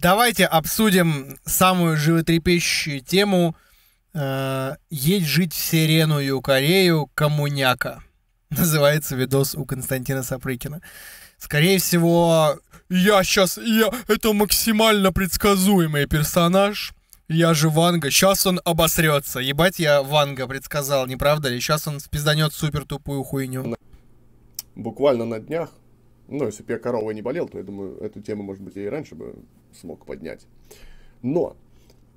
Давайте обсудим самую животрепещущую тему э, «Есть жить в Сиреную Корею коммуняка». Называется видос у Константина Сапрыкина. Скорее всего, я сейчас, я, это максимально предсказуемый персонаж. Я же Ванга, сейчас он обосрется. Ебать, я Ванга предсказал, не правда ли? Сейчас он спизданет супер тупую хуйню. Буквально на днях ну, если бы я коровой не болел, то я думаю, эту тему, может быть, я и раньше бы смог поднять. Но,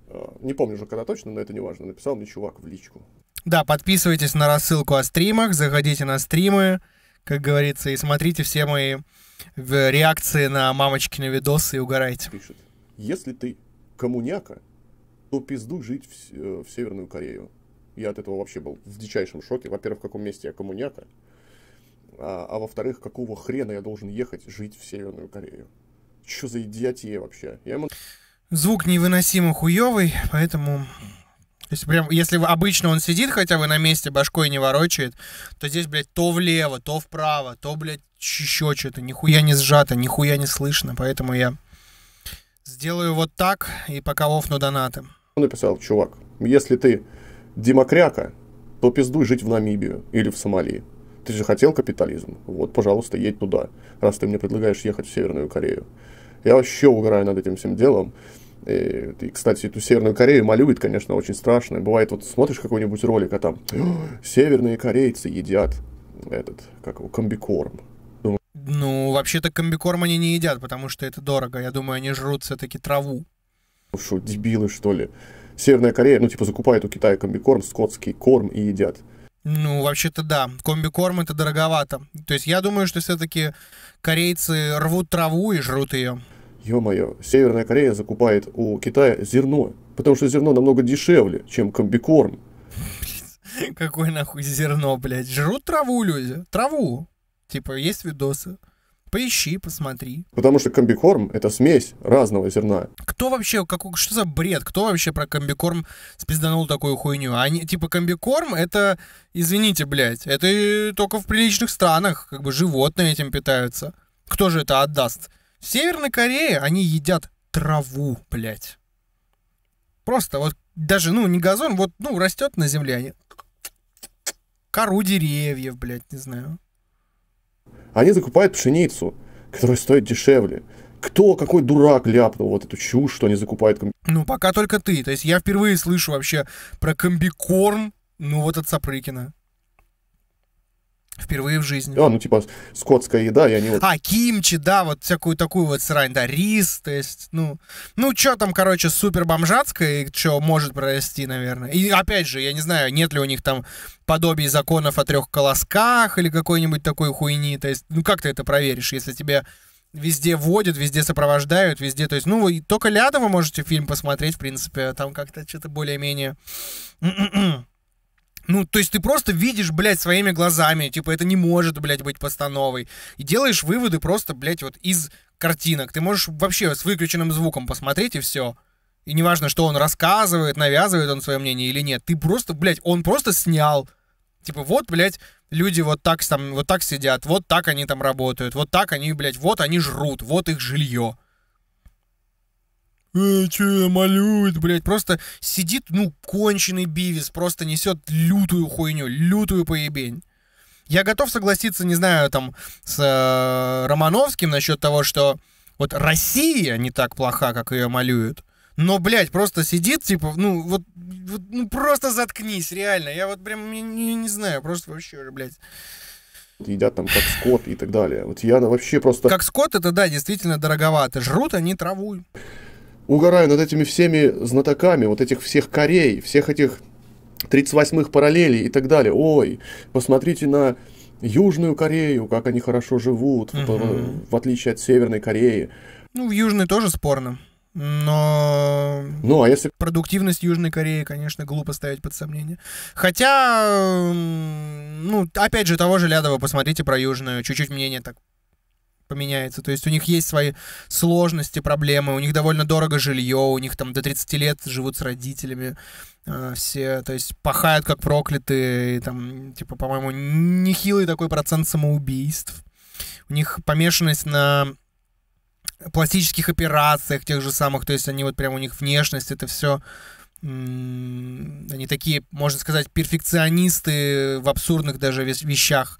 э, не помню уже когда точно, но это не важно, написал мне чувак в личку. Да, подписывайтесь на рассылку о стримах, заходите на стримы, как говорится, и смотрите все мои э, реакции на мамочкины видосы и угорайте. Пишет, если ты коммуняка, то пизду жить в, э, в Северную Корею. Я от этого вообще был в дичайшем шоке. Во-первых, в каком месте я коммуняка, а, а, во-вторых, какого хрена я должен ехать жить в Северную Корею? Что за идиотия вообще? Я ему... Звук невыносимо хуёвый, поэтому... Если, прям, если обычно он сидит хотя бы на месте, башкой не ворочает, то здесь, блядь, то влево, то вправо, то, блядь, еще что-то. Нихуя не сжато, нихуя не слышно. Поэтому я сделаю вот так и пока офну донаты. Он написал, чувак, если ты демокряка, то пиздуй жить в Намибию или в Сомали ты же хотел капитализм. Вот, пожалуйста, едь туда, раз ты мне предлагаешь ехать в Северную Корею. Я вообще угораю над этим всем делом. И, и, кстати, эту Северную Корею малюет, конечно, очень страшно. Бывает, вот смотришь какой-нибудь ролик, а там северные корейцы едят этот, как его, комбикорм. Думаю, ну, вообще-то комбикорм они не едят, потому что это дорого. Я думаю, они жрут все-таки траву. Ну что, дебилы, что ли? Северная Корея, ну, типа, закупает у Китая комбикорм, скотский корм и едят. Ну, вообще-то да. Комби-корм это дороговато. То есть я думаю, что все-таки корейцы рвут траву и жрут ее. Ё-моё, Северная Корея закупает у Китая зерно, потому что зерно намного дешевле, чем комбикорм. Какое нахуй зерно, блядь? Жрут траву люди, траву. Типа, есть видосы. Поищи, посмотри. Потому что комбикорм — это смесь разного зерна. Кто вообще, как, что за бред? Кто вообще про комбикорм спизданул такую хуйню? Они, типа, комбикорм — это, извините, блядь, это только в приличных странах, как бы животные этим питаются. Кто же это отдаст? В Северной Корее они едят траву, блядь. Просто вот даже, ну, не газон, вот, ну, растет на земле, они кору деревьев, блядь, не знаю. Они закупают пшеницу, которая стоит дешевле. Кто, какой дурак ляпнул вот эту чушь, что они закупают комбикорм? Ну, пока только ты. То есть я впервые слышу вообще про комбикорм, ну вот от Сапрыкина. Впервые в жизни. А, ну типа скотская еда, я не... Вот... А, кимчи, да, вот всякую такую вот срань, да, рис, то есть, ну... Ну, что там, короче, супер бомжатское, что может прорасти, наверное. И опять же, я не знаю, нет ли у них там подобие законов о трех колосках или какой-нибудь такой хуйни, то есть, ну как ты это проверишь, если тебе везде водят, везде сопровождают, везде, то есть, ну, вы только ляда вы можете фильм посмотреть, в принципе, а там как-то что-то более-менее... Ну, то есть ты просто видишь, блядь, своими глазами, типа, это не может, блядь, быть постановой. И делаешь выводы просто, блядь, вот из картинок. Ты можешь вообще с выключенным звуком посмотреть и все. И неважно, что он рассказывает, навязывает он свое мнение или нет. Ты просто, блядь, он просто снял. Типа, вот, блядь, люди вот так там, вот так сидят, вот так они там работают, вот так они, блядь, вот они жрут, вот их жилье э, че, малюет, блядь, просто сидит, ну, конченый Бивис, просто несет лютую хуйню, лютую поебень. Я готов согласиться, не знаю, там, с э, Романовским насчет того, что вот Россия не так плоха, как ее малюют. Но, блядь, просто сидит, типа, ну, вот, вот ну, просто заткнись, реально. Я вот прям не, не, не знаю, просто вообще, блядь едят там как скот и так далее. Вот я вообще просто... Как скот, это да, действительно дороговато. Жрут они траву угораю над этими всеми знатоками, вот этих всех корей, всех этих 38-х параллелей и так далее. Ой, посмотрите на Южную Корею, как они хорошо живут, угу. в, в отличие от Северной Кореи. Ну, в Южной тоже спорно. Но... Ну, а если... Продуктивность Южной Кореи, конечно, глупо ставить под сомнение. Хотя, ну, опять же, того же Лядова посмотрите про Южную. Чуть-чуть мнение так поменяется. То есть у них есть свои сложности, проблемы, у них довольно дорого жилье, у них там до 30 лет живут с родителями а, все, то есть пахают как проклятые, и там, типа, по-моему, нехилый такой процент самоубийств. У них помешанность на пластических операциях тех же самых, то есть они вот прям у них внешность, это все они такие, можно сказать, перфекционисты в абсурдных даже вещах.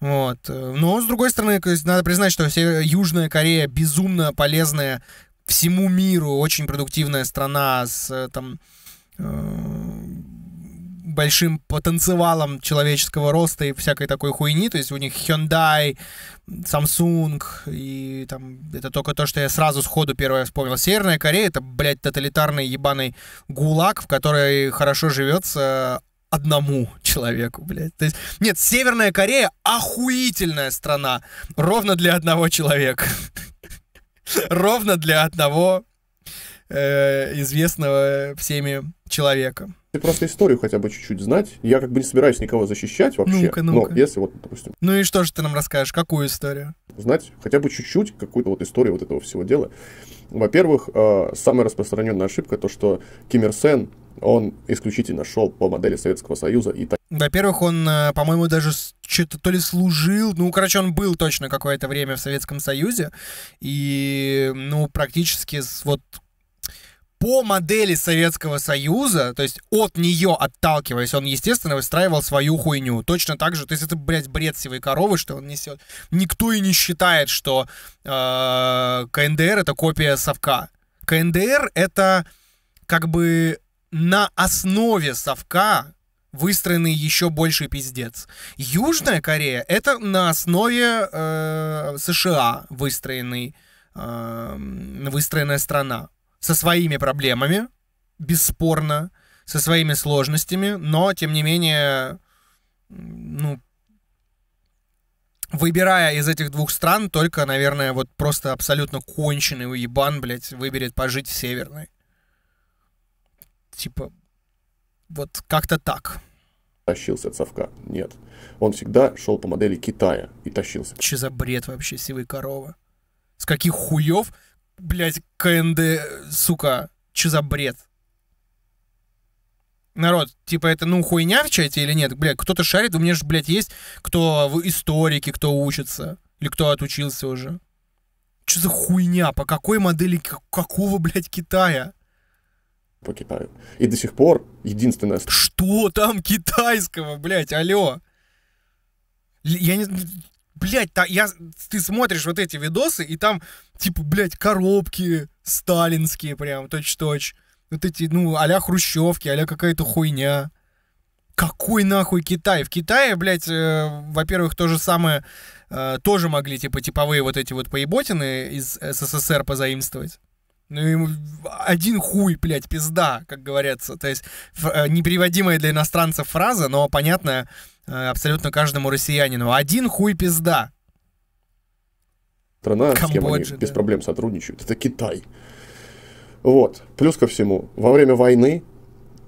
Вот. Но, с другой стороны, надо признать, что все Южная Корея безумно полезная всему миру, очень продуктивная страна с э, там э, большим потенциалом человеческого роста и всякой такой хуйни. То есть у них Hyundai, Samsung и там... Это только то, что я сразу сходу первое вспомнил. Северная Корея — это, блядь, тоталитарный ебаный гулаг, в которой хорошо живется одному человеку, блядь. То есть, нет, Северная Корея охуительная страна. Ровно для одного человека. Ровно для одного э, известного всеми человека. Ты просто историю хотя бы чуть-чуть знать. Я как бы не собираюсь никого защищать вообще. Ну-ка, ну-ка. Но если вот, допустим... Ну и что же ты нам расскажешь? Какую историю? Знать хотя бы чуть-чуть какую-то вот историю вот этого всего дела. Во-первых, э, самая распространенная ошибка то, что Ким Ир Сен он исключительно шел по модели Советского Союза и так. Во-первых, он, э, по-моему, даже что-то то ли служил, ну, короче, он был точно какое-то время в Советском Союзе, и, ну, практически вот по модели Советского Союза, то есть от нее отталкиваясь, он, естественно, выстраивал свою хуйню. Точно так же, то есть это, блядь, бред сивой коровы, что он несет. Никто и не считает, что э, КНДР — это копия совка. КНДР — это как бы на основе совка выстроенный еще больше пиздец. Южная Корея — это на основе э, США выстроенный, э, выстроенная страна. Со своими проблемами, бесспорно, со своими сложностями, но, тем не менее, ну, выбирая из этих двух стран, только, наверное, вот просто абсолютно конченый уебан, блядь, выберет пожить в Северной типа, вот как-то так. Тащился от совка. Нет. Он всегда шел по модели Китая и тащился. Че за бред вообще, сивый корова? С каких хуев, блядь, КНД, сука, че за бред? Народ, типа, это, ну, хуйня в чате или нет? Блядь, кто-то шарит, у меня же, блядь, есть кто в историке, кто учится, или кто отучился уже. Что за хуйня? По какой модели какого, блядь, Китая? по Китаю. И до сих пор единственное... Что там китайского, блядь, алло? Я не... Блядь, та, я, ты смотришь вот эти видосы, и там, типа, блядь, коробки сталинские прям, точь-точь. Вот эти, ну, а-ля хрущевки, а какая-то хуйня. Какой нахуй Китай? В Китае, блядь, э, во-первых, то же самое, э, тоже могли, типа, типовые вот эти вот поеботины из СССР позаимствовать. Ну, ему один хуй, блядь, пизда, как говорится. То есть э, неприводимая для иностранцев фраза, но понятная э, абсолютно каждому россиянину. Один хуй пизда. Страна, Камбоджа, с кем они да. без проблем сотрудничают, это Китай. Вот. Плюс ко всему, во время войны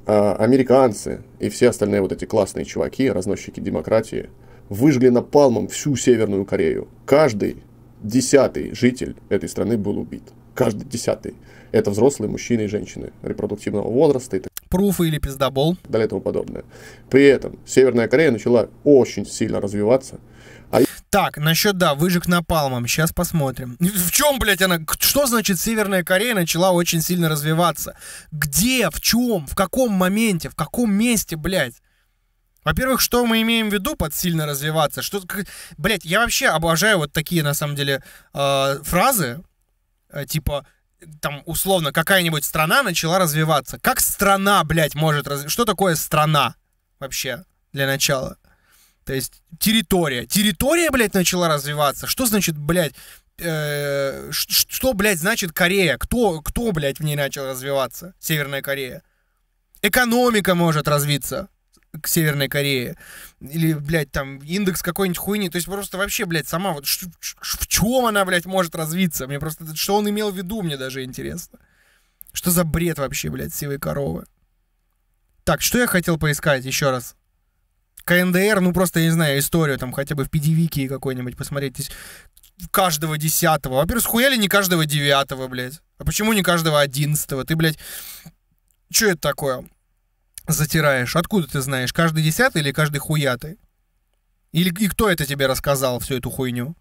а, американцы и все остальные вот эти классные чуваки, разносчики демократии, выжгли напалмом всю Северную Корею. Каждый десятый житель этой страны был убит каждый десятый. Это взрослые мужчины и женщины репродуктивного возраста. И Пруфы или пиздобол. Далее тому подобное. При этом Северная Корея начала очень сильно развиваться. А... Так, насчет, да, выжиг напалмом. Сейчас посмотрим. В чем, блядь, она... Что значит Северная Корея начала очень сильно развиваться? Где? В чем? В каком моменте? В каком месте, блядь? Во-первых, что мы имеем в виду под сильно развиваться? Что, как, блять, я вообще обожаю вот такие на самом деле э, фразы, Э, типа, там, условно, какая-нибудь страна начала развиваться. Как страна, блядь, может развиваться? Что такое страна вообще для начала? То есть территория. Территория, блядь, начала развиваться. Что значит, блядь, э, что, блядь, значит Корея? Кто, кто, блядь, в ней начал развиваться? Северная Корея. Экономика может развиться к Северной Корее. Или, блядь, там, индекс какой-нибудь хуйни. То есть просто вообще, блядь, сама вот в чем она, блядь, может развиться? Мне просто, что он имел в виду, мне даже интересно. Что за бред вообще, блядь, сивой коровы? Так, что я хотел поискать еще раз? КНДР, ну просто, я не знаю, историю там хотя бы в педивике какой-нибудь посмотреть. Здесь каждого десятого. Во-первых, хуяли не каждого девятого, блядь. А почему не каждого одиннадцатого? Ты, блядь, что это такое? затираешь. Откуда ты знаешь? Каждый десятый или каждый хуятый? Или и кто это тебе рассказал всю эту хуйню?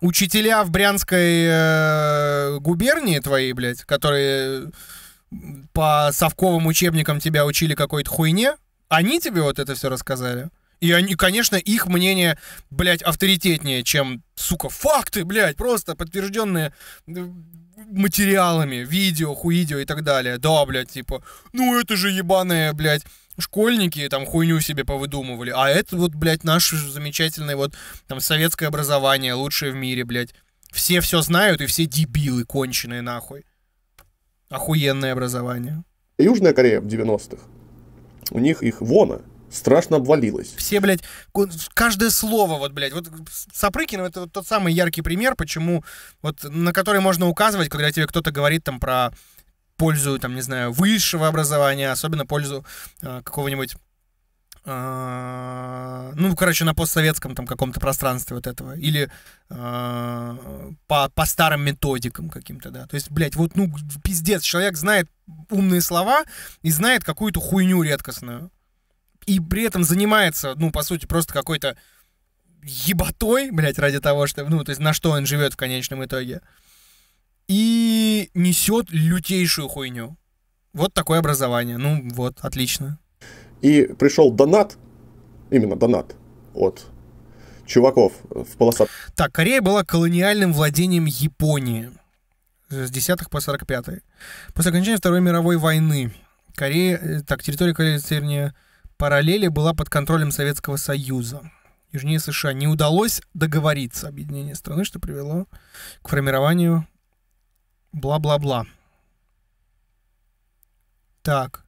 Учителя в Брянской э, губернии твои, блядь, которые по совковым учебникам тебя учили какой-то хуйне, они тебе вот это все рассказали? И они, конечно, их мнение, блядь, авторитетнее, чем, сука, факты, блядь, просто подтвержденные материалами, видео, хуидео и так далее. Да, блядь, типа, ну это же ебаные, блядь, школьники там хуйню себе повыдумывали. А это вот, блядь, наше замечательное вот там советское образование, лучшее в мире, блядь. Все все знают и все дебилы конченые нахуй. Охуенное образование. Южная Корея в 90-х. У них их вона страшно обвалилось. Все, блядь, каждое слово, вот, блядь, вот Сапрыкин, это вот тот самый яркий пример, почему, вот, на который можно указывать, когда тебе кто-то говорит там про пользу, там, не знаю, высшего образования, особенно пользу э, какого-нибудь э, ну, короче, на постсоветском там каком-то пространстве вот этого, или э, по, по старым методикам каким-то, да. То есть, блядь, вот, ну, пиздец, человек знает умные слова и знает какую-то хуйню редкостную и при этом занимается, ну, по сути, просто какой-то ебатой, блядь, ради того, что, ну, то есть на что он живет в конечном итоге. И несет лютейшую хуйню. Вот такое образование. Ну, вот, отлично. И пришел донат, именно донат, от чуваков в полосах. Так, Корея была колониальным владением Японии с 10 по 45. После окончания Второй мировой войны Корея, э, так, территория Кореи Севернее параллели была под контролем Советского Союза. Южнее США не удалось договориться объединение страны, что привело к формированию бла-бла-бла. Так.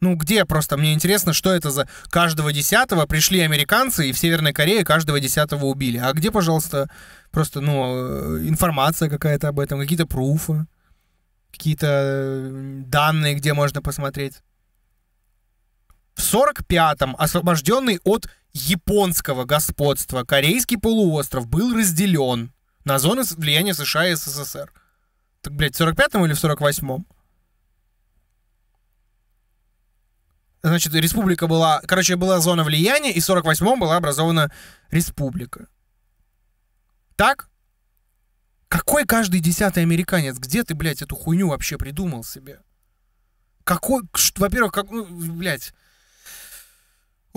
Ну где просто? Мне интересно, что это за... Каждого десятого пришли американцы, и в Северной Корее каждого десятого убили. А где, пожалуйста, просто, ну, э, информация какая-то об этом, какие-то пруфы, какие-то э, данные, где можно посмотреть? В 45-м, освобожденный от японского господства, корейский полуостров был разделен на зоны влияния США и СССР. Так, блядь, в 45-м или в 48-м? Значит, республика была... Короче, была зона влияния, и в 48-м была образована республика. Так? Какой каждый десятый американец? Где ты, блядь, эту хуйню вообще придумал себе? Какой... Во-первых, как... Ну, блядь...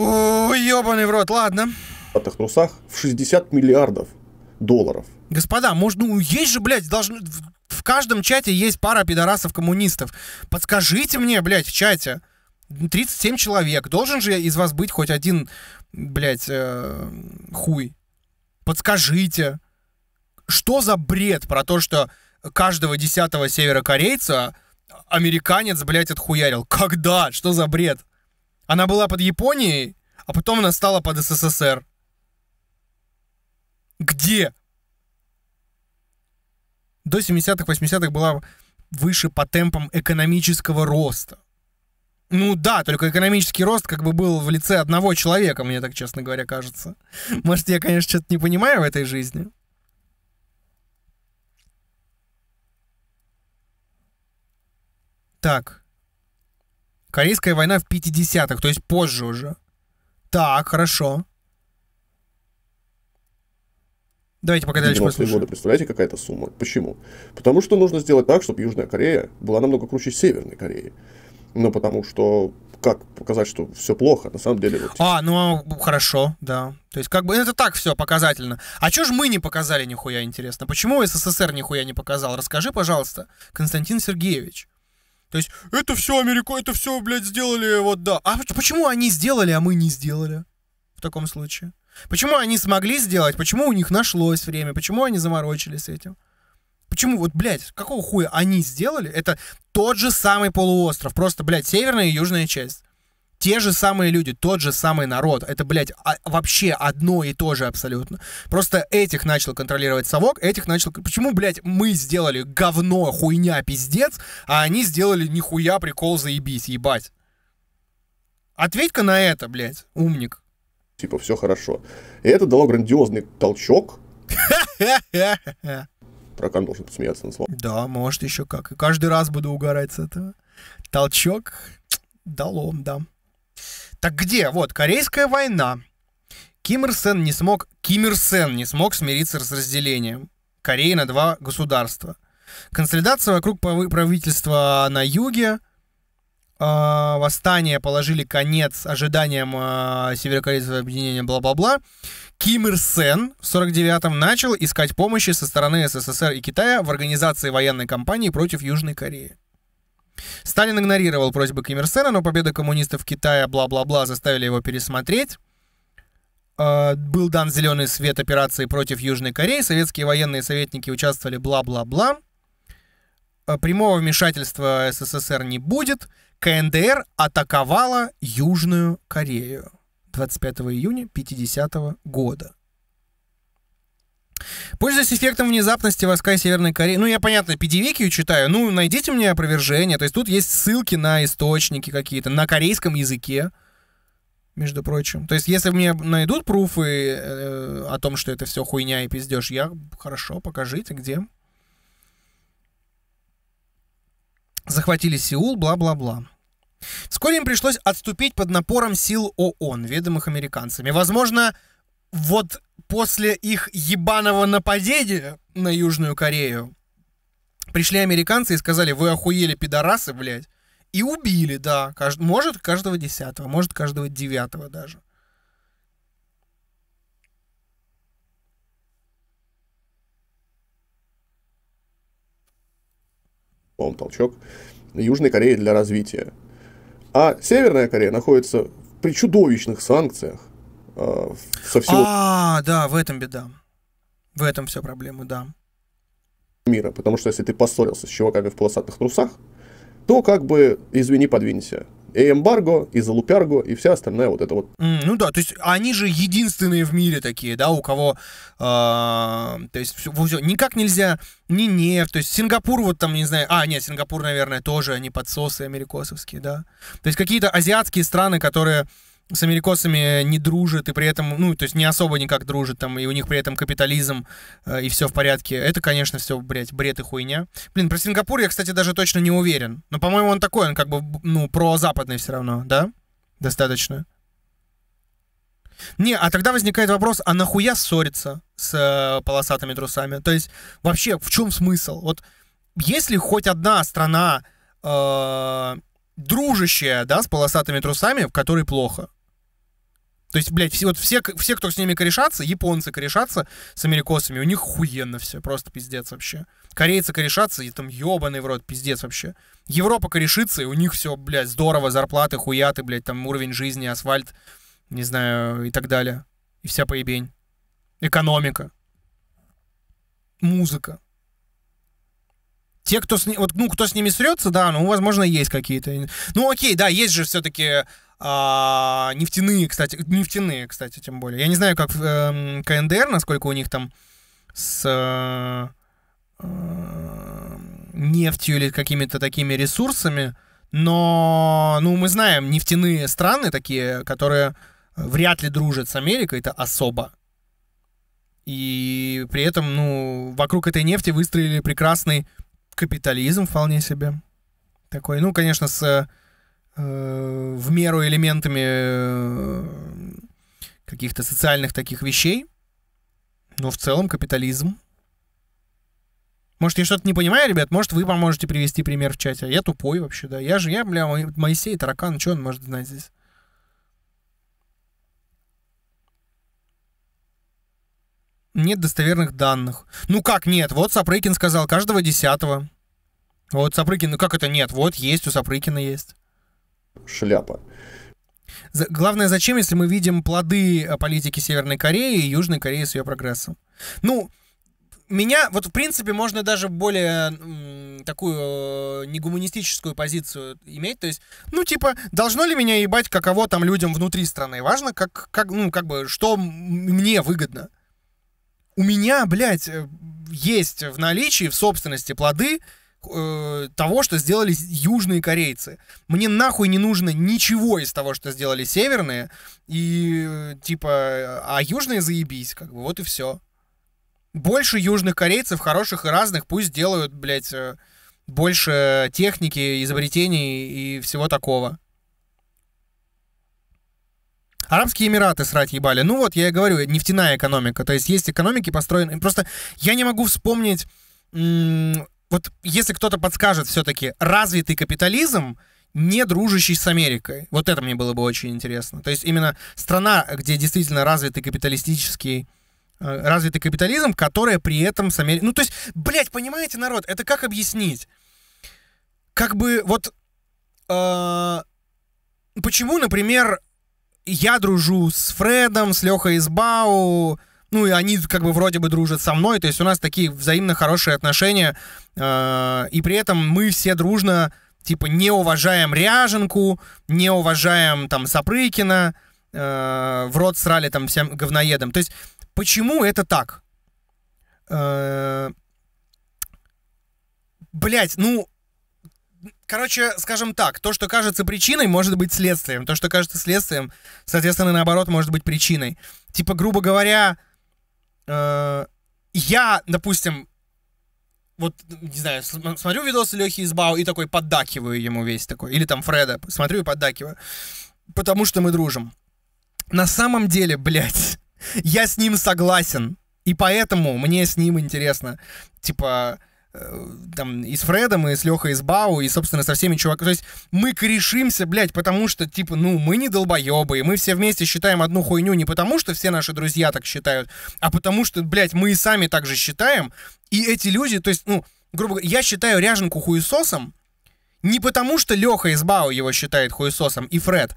Ой, ебаный в рот, ладно. В трусах в 60 миллиардов долларов. Господа, может, ну есть же, блядь, должны... В каждом чате есть пара пидорасов-коммунистов. Подскажите мне, блядь, в чате. 37 человек. Должен же из вас быть хоть один, блядь, э, хуй. Подскажите. Что за бред про то, что каждого десятого северокорейца американец, блядь, отхуярил? Когда? Что за бред? Она была под Японией, а потом она стала под СССР. Где? До 70-х, 80-х была выше по темпам экономического роста. Ну да, только экономический рост как бы был в лице одного человека, мне так, честно говоря, кажется. Может, я, конечно, что-то не понимаю в этой жизни. Так. Корейская война в 50-х, то есть позже уже. Так, хорошо. Давайте пока дальше послушаем. годы, представляете, какая-то сумма. Почему? Потому что нужно сделать так, чтобы Южная Корея была намного круче Северной Кореи. Ну, потому что как показать, что все плохо, на самом деле... Вот... А, ну а, хорошо, да. То есть как бы это так все показательно. А чё ж мы не показали нихуя, интересно? Почему СССР нихуя не показал? Расскажи, пожалуйста, Константин Сергеевич. То есть это все Америка, это все, блядь, сделали, вот да. А почему они сделали, а мы не сделали в таком случае? Почему они смогли сделать? Почему у них нашлось время? Почему они заморочились этим? Почему вот, блядь, какого хуя они сделали? Это тот же самый полуостров, просто, блядь, северная и южная часть те же самые люди, тот же самый народ. Это, блядь, а, вообще одно и то же абсолютно. Просто этих начал контролировать совок, этих начал... Почему, блядь, мы сделали говно, хуйня, пиздец, а они сделали нихуя, прикол, заебись, ебать? Ответь-ка на это, блядь, умник. Типа, все хорошо. И это дало грандиозный толчок. Прокан должен посмеяться на слово. Да, может, еще как. И каждый раз буду угорать с этого. Толчок дало, да. Так где? Вот, Корейская война. Ким Ир Сен не смог, Ким Ир Сен не смог смириться с разделением Кореи на два государства. Консолидация вокруг правительства на юге, а, восстания положили конец ожиданиям а, северокорейского объединения, бла-бла-бла. Ким Ир Сен в 49-м начал искать помощи со стороны СССР и Китая в организации военной кампании против Южной Кореи. Сталин игнорировал просьбы Ким Ир Сена, но победа коммунистов в Китае, бла-бла-бла, заставили его пересмотреть. А, был дан зеленый свет операции против Южной Кореи, советские военные советники участвовали, бла-бла-бла. А, прямого вмешательства СССР не будет. КНДР атаковала Южную Корею 25 июня 50 года. Пользуясь эффектом внезапности воска Северной Кореи, ну я понятно, педивекию читаю, ну найдите мне опровержение, то есть тут есть ссылки на источники какие-то, на корейском языке, между прочим. То есть если мне найдут пруфы э, о том, что это все хуйня и пиздеж, я хорошо, покажите, где. Захватили Сеул, бла-бла-бла. Вскоре им пришлось отступить под напором сил ООН, ведомых американцами. Возможно, вот после их ебаного нападения на Южную Корею пришли американцы и сказали, вы охуели пидорасы, блядь. И убили, да. Кажд... Может, каждого десятого, может, каждого девятого даже. Он толчок. Южной Кореи для развития. А Северная Корея находится при чудовищных санкциях Э, со всего... А, да, в этом беда. В этом все проблемы, да. Мира, потому что если ты поссорился с чуваками в полосатых трусах, то как бы, извини, подвинься. И эмбарго, и залуперго и вся остальная вот эта вот. Mm, ну да, то есть они же единственные в мире такие, да, у кого, э, то есть все, все, никак нельзя, ни нефть, то есть Сингапур вот там, не знаю, а, нет, Сингапур, наверное, тоже, они подсосы америкосовские, да. То есть какие-то азиатские страны, которые, э, с америкосами э, не дружит и при этом, ну, то есть не особо никак дружит там, и у них при этом капитализм э, и все в порядке. Это, конечно, все, блядь, бред и хуйня. Блин, про Сингапур я, кстати, даже точно не уверен. Но, по-моему, он такой, он как бы, ну, прозападный все равно, да? Достаточно. Не, а тогда возникает вопрос, а нахуя ссориться с э, полосатыми трусами? То есть вообще в чем смысл? Вот если хоть одна страна э, дружащая, да, с полосатыми трусами, в которой плохо, то есть, блядь, все, вот все, все, кто с ними корешатся, японцы корешатся с америкосами, у них хуенно все, просто пиздец вообще. Корейцы корешатся, и там ебаный в рот, пиздец вообще. Европа корешится, и у них все, блядь, здорово, зарплаты, хуяты, блядь, там уровень жизни, асфальт, не знаю, и так далее. И вся поебень. Экономика. Музыка. Те, кто с, вот, ну, кто с ними срется, да, ну, возможно, есть какие-то. Ну, окей, да, есть же все-таки а, нефтяные, кстати, нефтяные, кстати, тем более. Я не знаю, как в э, КНДР, насколько у них там с э, э, нефтью или какими-то такими ресурсами, но, ну, мы знаем нефтяные страны такие, которые вряд ли дружат с Америкой, это особо. И при этом, ну, вокруг этой нефти выстроили прекрасный капитализм вполне себе. Такой, ну, конечно, с Э, в меру элементами э, каких-то социальных таких вещей. Но в целом капитализм. Может, я что-то не понимаю, ребят? Может, вы поможете привести пример в чате? А я тупой вообще, да. Я же, я, бля, Моисей, таракан, что он может знать здесь? Нет достоверных данных. Ну как нет? Вот Сапрыкин сказал каждого десятого. Вот Сапрыкин, ну как это нет? Вот есть, у Сапрыкина есть шляпа. Главное, зачем, если мы видим плоды э, политики Северной Кореи и Южной Кореи с ее прогрессом? Ну, меня, вот в принципе, можно даже более м, такую э, негуманистическую позицию иметь, то есть, ну, типа, должно ли меня ебать, каково там людям внутри страны? Важно, как, как ну, как бы, что мне выгодно. У меня, блядь, э, есть в наличии, в собственности плоды э, того, что сделали южные корейцы. Мне нахуй не нужно ничего из того, что сделали северные. И э, типа, а южные заебись, как бы, вот и все. Больше южных корейцев, хороших и разных, пусть делают, блядь, э, больше техники, изобретений и всего такого. Арабские Эмираты срать ебали. Ну вот, я и говорю, нефтяная экономика. То есть есть экономики построены, Просто я не могу вспомнить вот если кто-то подскажет все-таки развитый капитализм, не дружащий с Америкой. Вот это мне было бы очень интересно. То есть именно страна, где действительно развитый капиталистический э, развитый капитализм, которая при этом с Америкой... Ну, то есть, блядь, понимаете, народ, это как объяснить? Как бы вот... Э, почему, например, я дружу с Фредом, с Лехой Избау, ну и они как бы вроде бы дружат со мной, то есть у нас такие взаимно хорошие отношения, а, и при этом мы все дружно, типа, не уважаем Ряженку, не уважаем там Сапрыкина, а, в рот срали там всем говноедам. То есть почему это так? А, блять, ну, короче, скажем так, то, что кажется причиной, может быть следствием. То, что кажется следствием, соответственно, наоборот, может быть причиной. Типа, грубо говоря, Э, я, допустим, вот, не знаю, смотрю видосы Лехи из Бау и такой поддакиваю ему весь такой, или там Фреда, смотрю и поддакиваю, потому что мы дружим. На самом деле, блядь, я с ним согласен, и поэтому мне с ним интересно, типа, Э, там, и с Фредом, и с Лехой, и с Бау, и, собственно, со всеми чуваками. То есть мы корешимся, блядь, потому что, типа, ну, мы не долбоебы, и мы все вместе считаем одну хуйню не потому, что все наши друзья так считают, а потому что, блядь, мы и сами так же считаем, и эти люди, то есть, ну, грубо говоря, я считаю Ряженку хуесосом, не потому что Леха из Бау его считает хуесосом, и Фред,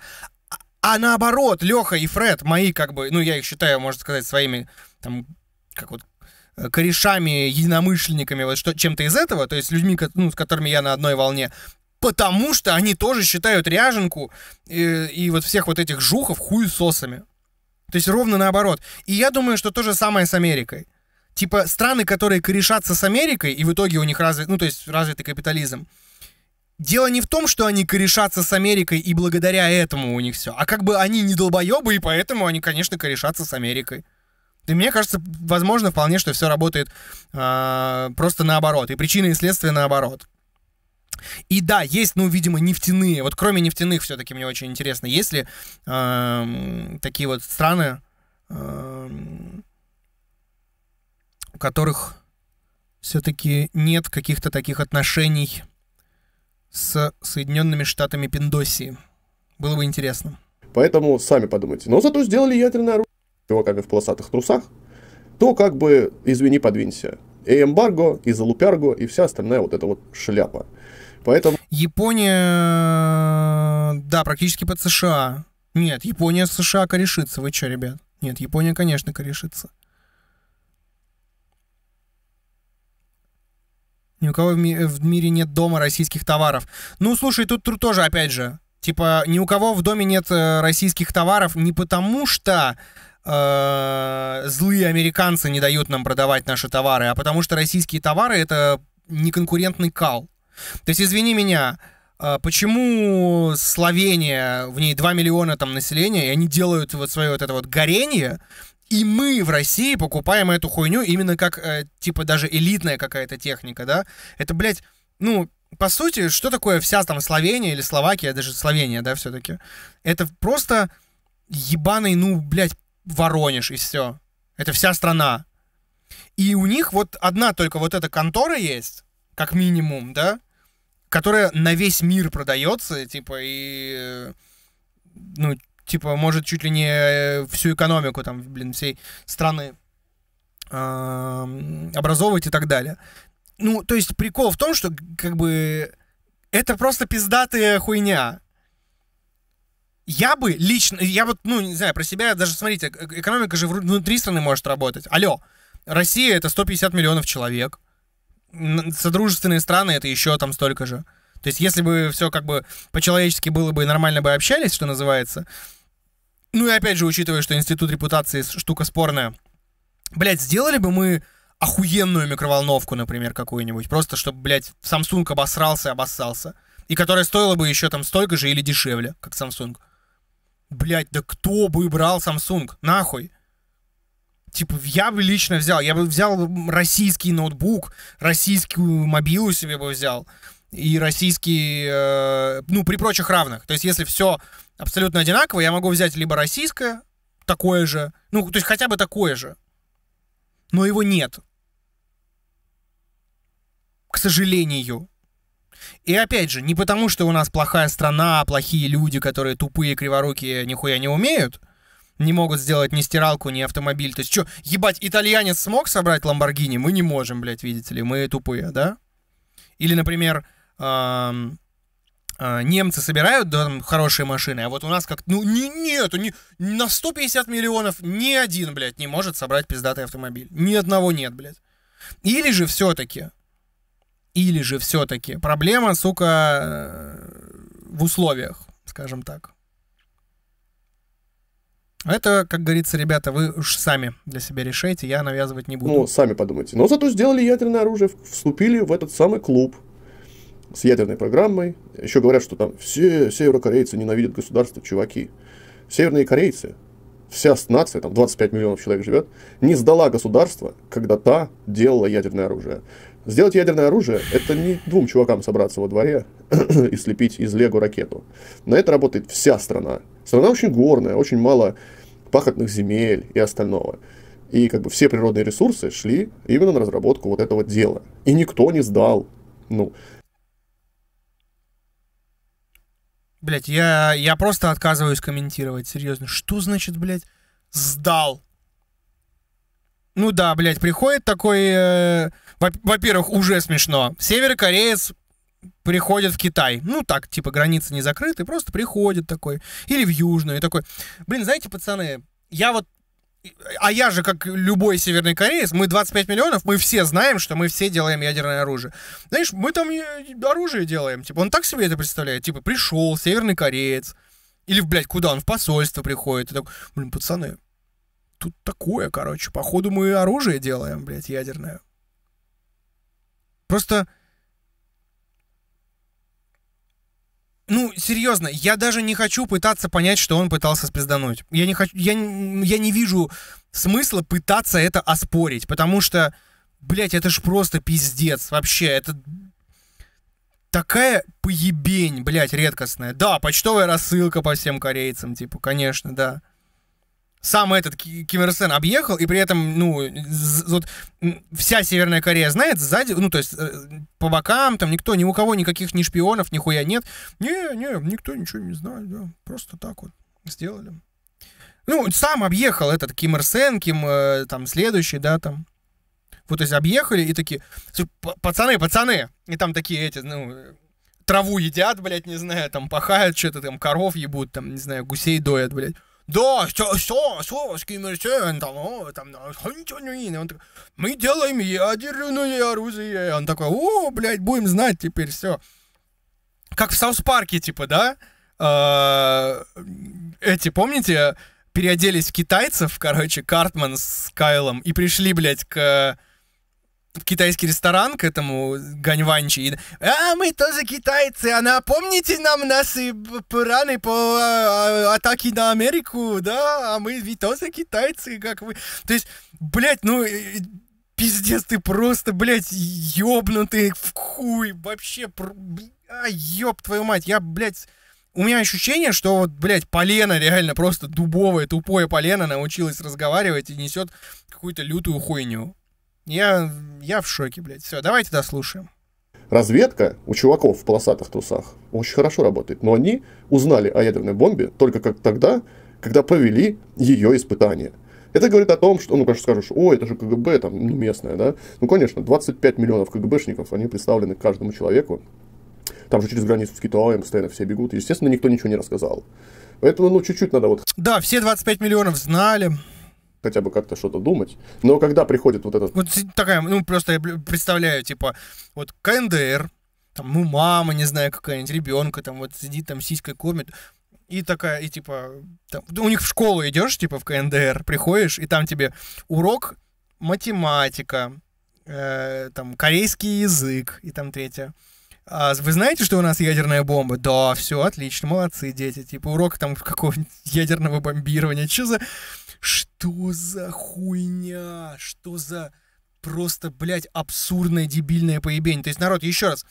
а, а наоборот, Леха и Фред, мои, как бы, ну, я их считаю, можно сказать, своими, там, как вот Э, корешами, единомышленниками, вот что, чем-то из этого, то есть людьми, ну, с которыми я на одной волне, потому что они тоже считают ряженку и, э, и вот всех вот этих жухов хуесосами. То есть ровно наоборот. И я думаю, что то же самое с Америкой. Типа страны, которые корешатся с Америкой, и в итоге у них развит, ну, то есть развитый капитализм, Дело не в том, что они корешатся с Америкой, и благодаря этому у них все, а как бы они не долбоебы, и поэтому они, конечно, корешатся с Америкой. И мне кажется, возможно, вполне, что все работает э, просто наоборот. И причины и следствия наоборот. И да, есть, ну, видимо, нефтяные. Вот кроме нефтяных все-таки мне очень интересно, есть ли э, такие вот страны, э, у которых все-таки нет каких-то таких отношений с Соединенными Штатами Пиндосии. Было бы интересно. Поэтому сами подумайте. Но зато сделали ядерное оружие чуваками в полосатых трусах, то как бы, извини, подвинься. И эмбарго, и залупярго, и вся остальная вот эта вот шляпа. Поэтому... Япония, да, практически под США. Нет, Япония с США корешится. Вы что, ребят? Нет, Япония, конечно, корешится. Ни у кого в, ми- в мире нет дома российских товаров. Ну, слушай, тут, тут тоже, опять же, типа, ни у кого в доме нет э, российских товаров не потому что Э, злые американцы не дают нам продавать наши товары, а потому что российские товары это неконкурентный кал. То есть, извини меня, э, Почему Словения, в ней 2 миллиона там населения, и они делают вот свое вот это вот горение, и мы в России покупаем эту хуйню именно как, э, типа, даже элитная какая-то техника, да? Это, блядь, ну, по сути, что такое вся там Словения или Словакия, даже Словения, да, все-таки? Это просто ебаный, ну, блядь, Воронеж и все. Это вся страна. И у них вот одна только вот эта контора есть, как минимум, да, которая на весь мир продается, типа, и, э, ну, типа, может, чуть ли не э, всю экономику там, блин, всей страны образовывать и так далее. Ну, то есть прикол в том, что, как бы, это просто пиздатая хуйня. Я бы лично, я вот, ну, не знаю, про себя, даже смотрите, э, э, экономика же внутри страны может работать. Алло, Россия это 150 миллионов человек. Содружественные страны это еще там столько же. То есть, если бы все как бы по-человечески было бы и нормально бы общались, что называется. Ну и опять же, учитывая, что институт репутации штука спорная. Блять, сделали бы мы охуенную микроволновку, например, какую-нибудь. Просто, чтобы, блядь, Samsung обосрался и обоссался. И которая стоила бы еще там столько же или дешевле, как Samsung. Блять, да кто бы брал Samsung? Нахуй. Типа, я бы лично взял. Я бы взял российский ноутбук, российскую мобилу себе бы взял. И российский, э, ну, при прочих равных. То есть, если все абсолютно одинаково, я могу взять либо российское, такое же, ну, то есть хотя бы такое же. Но его нет. К сожалению. И опять же, не потому, что у нас плохая страна, а плохие люди, которые тупые, криворукие, нихуя не умеют, не могут сделать ни стиралку, ни автомобиль. То есть что, ебать, итальянец смог собрать Ламборгини? Мы не можем, блядь, видите ли, мы тупые, да? Или, например, эм, э, немцы собирают да, там, хорошие машины, а вот у нас как, ну, не, нет, не, на 150 миллионов ни один, блядь, не может собрать пиздатый автомобиль. Ни одного нет, блядь. Или же все-таки или же все-таки проблема, сука, э, в условиях, скажем так. Это, как говорится, ребята, вы уж сами для себя решаете, я навязывать не буду. Ну, сами подумайте. Но зато сделали ядерное оружие, вступили в этот самый клуб с ядерной программой. Еще говорят, что там все северокорейцы ненавидят государство, чуваки. Северные корейцы, вся нация, там 25 миллионов человек живет, не сдала государство, когда та делала ядерное оружие. Сделать ядерное оружие – это не двум чувакам собраться во дворе и слепить из лего ракету. На это работает вся страна. Страна очень горная, очень мало пахотных земель и остального. И как бы все природные ресурсы шли именно на разработку вот этого дела. И никто не сдал. Ну, Блять, я, я просто отказываюсь комментировать, серьезно. Что значит, блядь, сдал? Ну да, блядь, приходит такой... Э, во-первых, уже смешно. Северокореец приходит в Китай. Ну так, типа, границы не закрыты, просто приходит такой. Или в Южную, и такой. Блин, знаете, пацаны, я вот а я же, как любой северный кореец, мы 25 миллионов, мы все знаем, что мы все делаем ядерное оружие. Знаешь, мы там э, оружие делаем. Типа, он так себе это представляет. Типа, пришел северный кореец. Или, блядь, куда он? В посольство приходит. И так, блин, пацаны, тут такое, короче. Походу, мы оружие делаем, блядь, ядерное. Просто... Ну, серьезно, я даже не хочу пытаться понять, что он пытался спиздануть. Я не хочу... Я, я не вижу смысла пытаться это оспорить, потому что, блядь, это ж просто пиздец вообще. Это такая поебень, блядь, редкостная. Да, почтовая рассылка по всем корейцам, типа, конечно, да сам этот Ким Ир Сен объехал, и при этом, ну, вот вся Северная Корея знает сзади, ну, то есть э, по бокам, там никто, ни у кого никаких ни шпионов, нихуя нет. Не, не, никто ничего не знает, да, просто так вот сделали. Ну, сам объехал этот Ким Ир Сен, Ким, э, там, следующий, да, там. Вот, то есть объехали и такие, пацаны, пацаны, и там такие эти, ну, траву едят, блядь, не знаю, там пахают что-то, там коров ебут, там, не знаю, гусей доят, блядь. Да, все, все, совушки мы все, там, о, там, ханчанюин. Он такой, мы делаем ядерное оружие. Он такой, о, блядь, будем знать теперь все. Как в Саус-парке, типа, да? А, эти, помните, переоделись китайцев, короче, Картман с Кайлом, и пришли, блядь, к китайский ресторан к этому ганьванчи. И, а, мы тоже китайцы, она, а помните нам наши планы по а, а атаке на Америку, да? А мы ведь тоже китайцы, как вы. То есть, блядь, ну, пиздец, ты просто, блядь, ёбнутый в хуй, вообще, а, ёб твою мать, я, блядь, у меня ощущение, что вот, блядь, полено реально просто дубовое, тупое полено научилось разговаривать и несет какую-то лютую хуйню. Я, я в шоке, блядь. Все, давайте дослушаем. Разведка у чуваков в полосатых трусах очень хорошо работает, но они узнали о ядерной бомбе только как тогда, когда провели ее испытания. Это говорит о том, что, ну, конечно, скажешь, о, это же КГБ, там, ну, местное, да? Ну, конечно, 25 миллионов КГБшников, они представлены каждому человеку. Там же через границу с Китаем постоянно все бегут. И, естественно, никто ничего не рассказал. Поэтому, ну, чуть-чуть надо вот... Да, все 25 миллионов знали хотя бы как-то что-то думать. Но когда приходит вот этот... Вот такая, ну, просто я представляю, типа, вот КНДР, там, ну, мама, не знаю, какая-нибудь, ребенка, там, вот сидит, там, сиськой кормит, и такая, и типа, там, ну, у них в школу идешь, типа, в КНДР, приходишь, и там тебе урок математика, э, там, корейский язык, и там третья а вы знаете, что у нас ядерная бомба? Да, все, отлично, молодцы, дети. Типа урок там какого-нибудь ядерного бомбирования. Что за... Что за хуйня? Что за просто, блядь, абсурдное, дебильное поебень? То есть, народ, еще раз,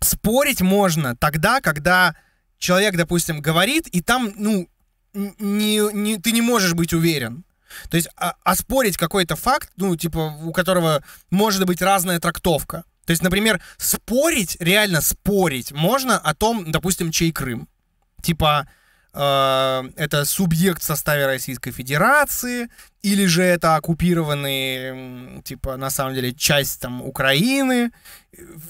спорить можно тогда, когда человек, допустим, говорит, и там, ну, не, не, ты не можешь быть уверен. То есть оспорить а, а какой-то факт, ну, типа, у которого может быть разная трактовка. То есть, например, спорить, реально спорить можно о том, допустим, чей Крым. Типа, э, это субъект в составе Российской Федерации, или же это оккупированный типа, на самом деле, часть там Украины,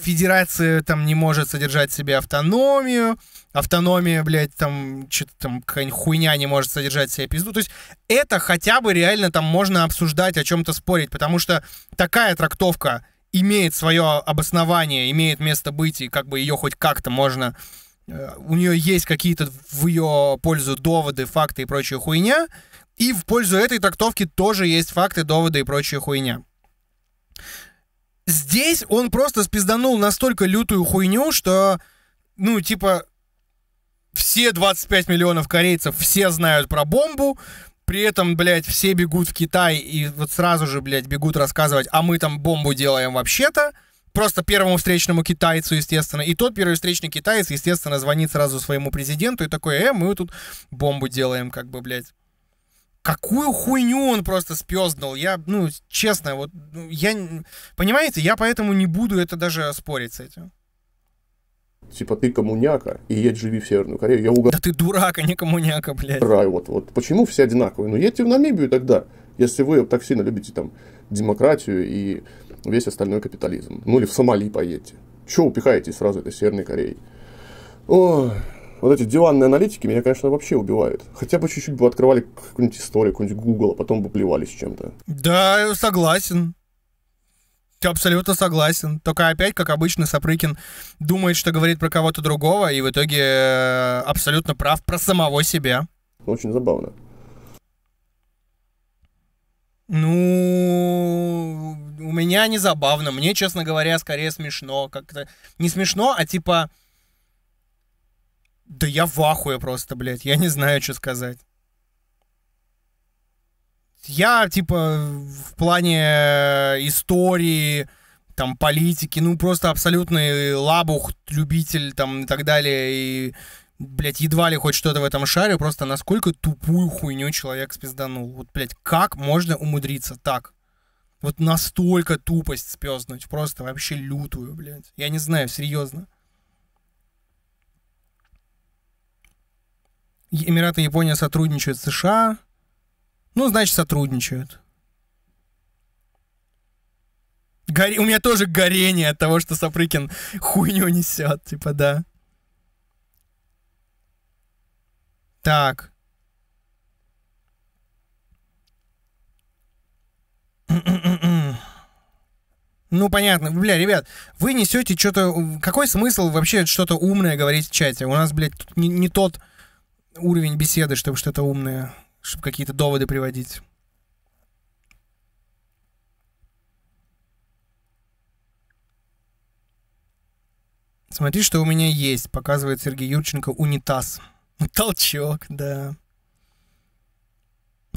Федерация там не может содержать в себе автономию, автономия, блядь, там, что-то там, какая-нибудь хуйня не может содержать в себе пизду. То есть это хотя бы реально там можно обсуждать, о чем-то спорить, потому что такая трактовка имеет свое обоснование, имеет место быть, и как бы ее хоть как-то можно... Э, у нее есть какие-то в ее пользу доводы, факты и прочая хуйня, и в пользу этой трактовки тоже есть факты, доводы и прочая хуйня. Здесь он просто спизданул настолько лютую хуйню, что, ну, типа, все 25 миллионов корейцев все знают про бомбу, при этом, блядь, все бегут в Китай и вот сразу же, блядь, бегут рассказывать, а мы там бомбу делаем вообще-то. Просто первому встречному китайцу, естественно. И тот первый встречный китаец, естественно, звонит сразу своему президенту и такой, э, мы тут бомбу делаем, как бы, блядь. Какую хуйню он просто спезднул? Я, ну, честно, вот, ну, я, понимаете, я поэтому не буду это даже спорить с этим типа ты коммуняка и едь живи в Северную Корею, я угадал. Да ты дурак, а не коммуняка, блядь. Рай, вот, вот. Почему все одинаковые? Ну едьте в Намибию тогда, если вы так сильно любите там демократию и весь остальной капитализм. Ну или в Сомали поедьте. Чего упихаете сразу этой Северной Кореей? Ой, вот эти диванные аналитики меня, конечно, вообще убивают. Хотя бы чуть-чуть бы открывали какую-нибудь историю, какую-нибудь Google, а потом бы плевались чем-то. Да, согласен. Абсолютно согласен. Только опять, как обычно, Сапрыкин думает, что говорит про кого-то другого, и в итоге э, абсолютно прав про самого себя. Очень забавно. Ну, у меня не забавно. Мне, честно говоря, скорее смешно. Как-то не смешно, а типа... Да я в ахуе просто, блядь. Я не знаю, что сказать. Я, типа, в плане э, истории, там, политики, ну, просто абсолютный лабух, любитель, там, и так далее, и, блядь, едва ли хоть что-то в этом шаре, просто насколько тупую хуйню человек спизданул. Вот, блядь, как можно умудриться так? Вот настолько тупость спезнуть, просто вообще лютую, блядь. Я не знаю, серьезно. Эмираты Япония сотрудничают с США. Ну, значит, сотрудничают. Горе... У меня тоже горение от того, что Сапрыкин хуйню несет, типа, да. Так. Ну, понятно. Бля, ребят, вы несете что-то... Какой смысл вообще что-то умное говорить в чате? У нас, блядь, не, не тот уровень беседы, чтобы что-то умное чтобы какие-то доводы приводить. Смотри, что у меня есть, показывает Сергей Юрченко унитаз. Толчок, да.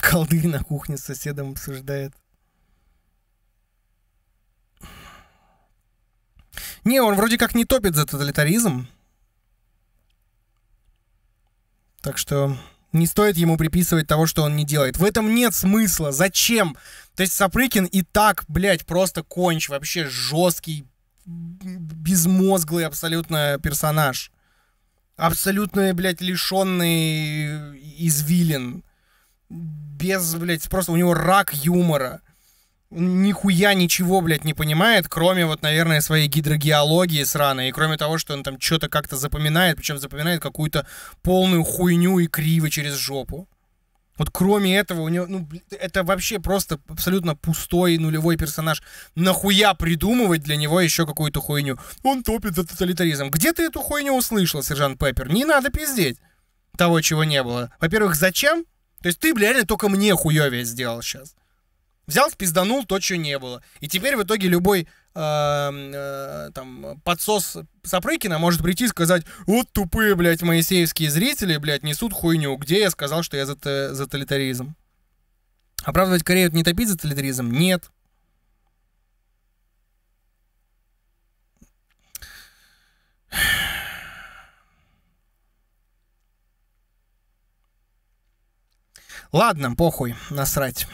Колды на кухне с соседом обсуждает. Не, он вроде как не топит за тоталитаризм. Так что не стоит ему приписывать того, что он не делает. В этом нет смысла. Зачем? То есть Сапрыкин и так, блядь, просто конч. Вообще жесткий, безмозглый абсолютно персонаж. Абсолютно, блядь, лишенный извилин. Без, блядь, просто у него рак юмора нихуя ничего, блядь, не понимает, кроме вот, наверное, своей гидрогеологии сраной, и кроме того, что он там что-то как-то запоминает, причем запоминает какую-то полную хуйню и криво через жопу. Вот кроме этого, у него, ну, это вообще просто абсолютно пустой нулевой персонаж. Нахуя придумывать для него еще какую-то хуйню? Он топит за тоталитаризм. Где ты эту хуйню услышал, сержант Пеппер? Не надо пиздеть того, чего не было. Во-первых, зачем? То есть ты, бля, только мне хуёвее сделал сейчас. Взял, спизданул то, что не было. И теперь в итоге любой эм, э, там подсос Сапрыкина может прийти и сказать, вот тупые, блядь, моисеевские зрители, блядь, несут хуйню. Где я сказал, что я за, за тоталитаризм? Оправдывать Корею не топить за тоталитаризм? Нет. Ладно, похуй, насрать.